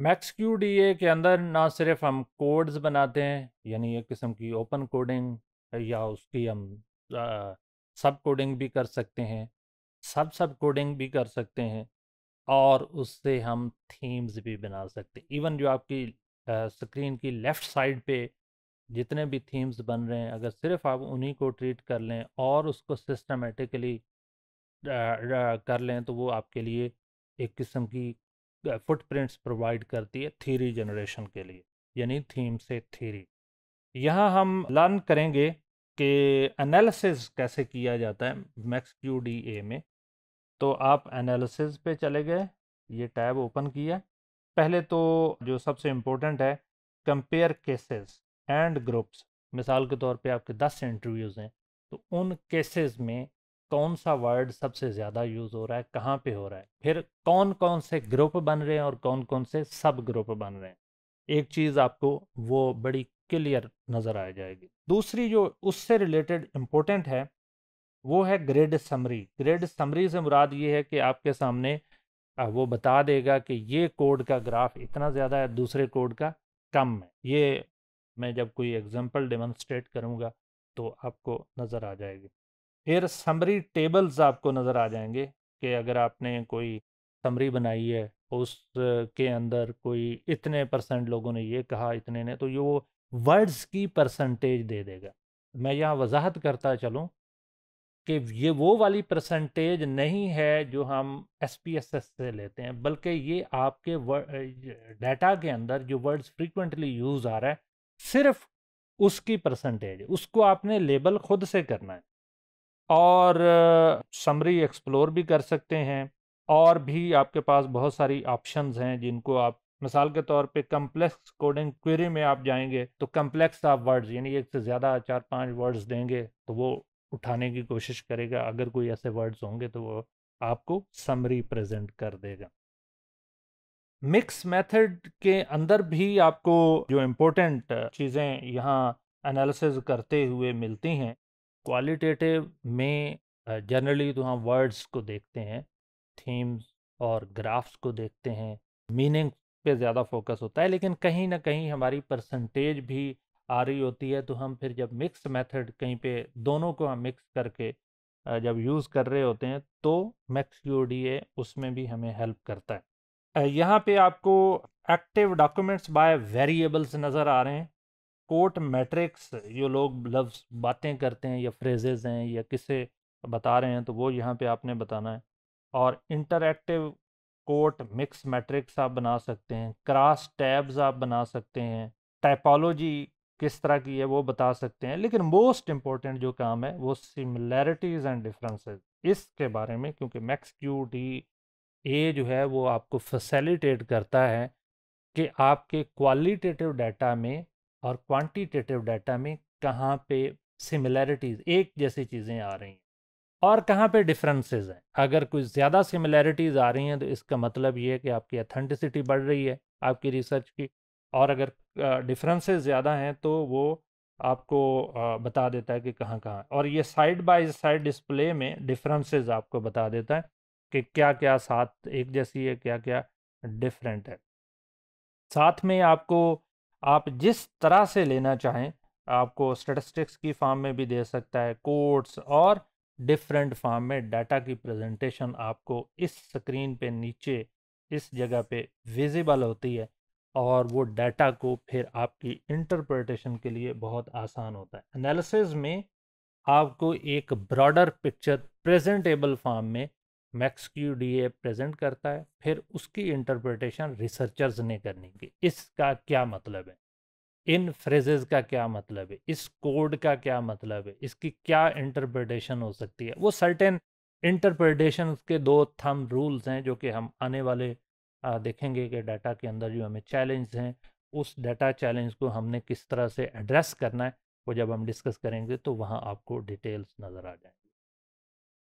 max Q D ए के अंदर ना सिर्फ हम कोड्स बनाते हैं यानी एक किस्म की ओपन कोडिंग या उसकी हम सब कोडिंग भी कर सकते हैं सब सब कोडिंग भी कर सकते हैं और उससे हम थीम्स भी बना सकते हैं इवन जो आपकी स्क्रीन की लेफ़्ट साइड पे जितने भी थीम्स बन रहे हैं अगर सिर्फ आप उन्हीं को ट्रीट कर लें और उसको सिस्टमेटिकली कर लें तो वो आपके लिए एक किस्म की फुटप्रिंट्स प्रोवाइड करती है थीरी जनरेशन के लिए यानी थीम से थीरी यहाँ हम लर्न करेंगे कि एनालिसिस कैसे किया जाता है मैक्स क्यू डी ए में तो आप एनालिसिस पे चले गए ये टैब ओपन किया पहले तो जो सबसे इम्पोर्टेंट है कंपेयर केसेस एंड ग्रुप्स मिसाल के तौर पे आपके दस इंटरव्यूज़ हैं तो उन केसेस में कौन सा वर्ड सबसे ज़्यादा यूज़ हो रहा है कहाँ पे हो रहा है फिर कौन कौन से ग्रुप बन रहे हैं और कौन कौन से सब ग्रुप बन रहे हैं एक चीज़ आपको वो बड़ी क्लियर नज़र आ जाएगी दूसरी जो उससे रिलेटेड इम्पोर्टेंट है वो है ग्रेड समरी ग्रेड समरी से मुराद ये है कि आपके सामने वो बता देगा कि ये कोड का ग्राफ इतना ज़्यादा है दूसरे कोड का कम है ये मैं जब कोई एग्जाम्पल डेमोन्स्ट्रेट करूँगा तो आपको नज़र आ जाएगी फिर समरी टेबल्स आपको नज़र आ जाएंगे कि अगर आपने कोई समरी बनाई है उस के अंदर कोई इतने परसेंट लोगों ने ये कहा इतने ने तो ये वो वर्ड्स की परसेंटेज दे देगा मैं यहाँ वजाहत करता चलूँ कि ये वो वाली परसेंटेज नहीं है जो हम एस पी एस एस से लेते हैं बल्कि ये आपके डाटा के अंदर जो वर्ड्स फ्रीक्वेंटली यूज़ आ रहा है सिर्फ उसकी परसेंटेज उसको आपने लेबल खुद से करना है और समरी एक्सप्लोर भी कर सकते हैं और भी आपके पास बहुत सारी ऑप्शंस हैं जिनको आप मिसाल के तौर पे कम्प्लेक्स कोडिंग क्वेरी में आप जाएंगे तो कम्प्लेक्स आप वर्ड्स यानी एक से ज़्यादा चार पांच वर्ड्स देंगे तो वो उठाने की कोशिश करेगा अगर कोई ऐसे वर्ड्स होंगे तो वो आपको समरी प्रेजेंट कर देगा मिक्स मेथड के अंदर भी आपको जो इम्पोर्टेंट चीज़ें यहाँ एनालिसिस करते हुए मिलती हैं क्वालिटेटिव में जनरली तो हम वर्ड्स को देखते हैं थीम्स और ग्राफ्स को देखते हैं मीनिंग पे ज़्यादा फोकस होता है लेकिन कहीं ना कहीं हमारी परसेंटेज भी आ रही होती है तो हम फिर जब मिक्स मेथड कहीं पे दोनों को हम मिक्स करके जब यूज़ कर रहे होते हैं तो मैक्स यू उसमें भी हमें हेल्प करता है यहाँ पे आपको एक्टिव डॉक्यूमेंट्स बाय वेरिएबल्स नज़र आ रहे हैं कोट मैट्रिक्स जो लोग लफ्ज़ बातें करते हैं या फ्रेजेज हैं या किसे बता रहे हैं तो वो यहाँ पे आपने बताना है और इंटरक्टिव कोट मिक्स मैट्रिक्स आप बना सकते हैं क्रास टैब्स आप बना सकते हैं टाइपोलॉजी किस तरह की है वो बता सकते हैं लेकिन मोस्ट इम्पॉर्टेंट जो काम है वो सिमिलैरिटीज़ एंड डिफरेंसेस इसके बारे में क्योंकि मैक्स क्यू डी ए जो है वो आपको फैसिलिटेट करता है कि आपके क्वालिटेटिव डाटा में और क्वांटिटेटिव डाटा में कहाँ पे सिमिलैरिटीज़ एक जैसी चीज़ें आ रही हैं और कहाँ पे डिफरेंसेस हैं अगर कुछ ज़्यादा सिमिलैरिटीज़ आ रही हैं तो इसका मतलब ये है कि आपकी अथेंटिसिटी बढ़ रही है आपकी रिसर्च की और अगर डिफरेंसेस ज़्यादा हैं तो वो आपको बता देता है कि कहाँ कहाँ और ये साइड बाय साइड डिस्प्ले में डिफरेंसेस आपको बता देता है कि क्या क्या साथ एक जैसी है क्या क्या डिफरेंट है साथ में आपको आप जिस तरह से लेना चाहें आपको स्टेटिस्टिक्स की फॉर्म में भी दे सकता है कोड्स और डिफरेंट फॉर्म में डाटा की प्रेजेंटेशन आपको इस स्क्रीन पे नीचे इस जगह पे विजिबल होती है और वो डाटा को फिर आपकी इंटरप्रटेशन के लिए बहुत आसान होता है एनालिसिस में आपको एक ब्रॉडर पिक्चर प्रेजेंटेबल फॉर्म में Max Q D A present करता है फिर उसकी इंटरप्रटेशन रिसर्चर्स ने करनी कि इसका क्या मतलब है इन फ्रेजेज का क्या मतलब है इस कोड का क्या मतलब है इसकी क्या इंटरप्रटेशन हो सकती है वो सर्टेन इंटरप्रटेशन के दो थम रूल्स हैं जो कि हम आने वाले देखेंगे कि डाटा के अंदर जो हमें चैलेंज हैं उस डाटा चैलेंज को हमने किस तरह से एड्रेस करना है वो जब हम डिस्कस करेंगे तो वहाँ आपको डिटेल्स नज़र आ जाएंगे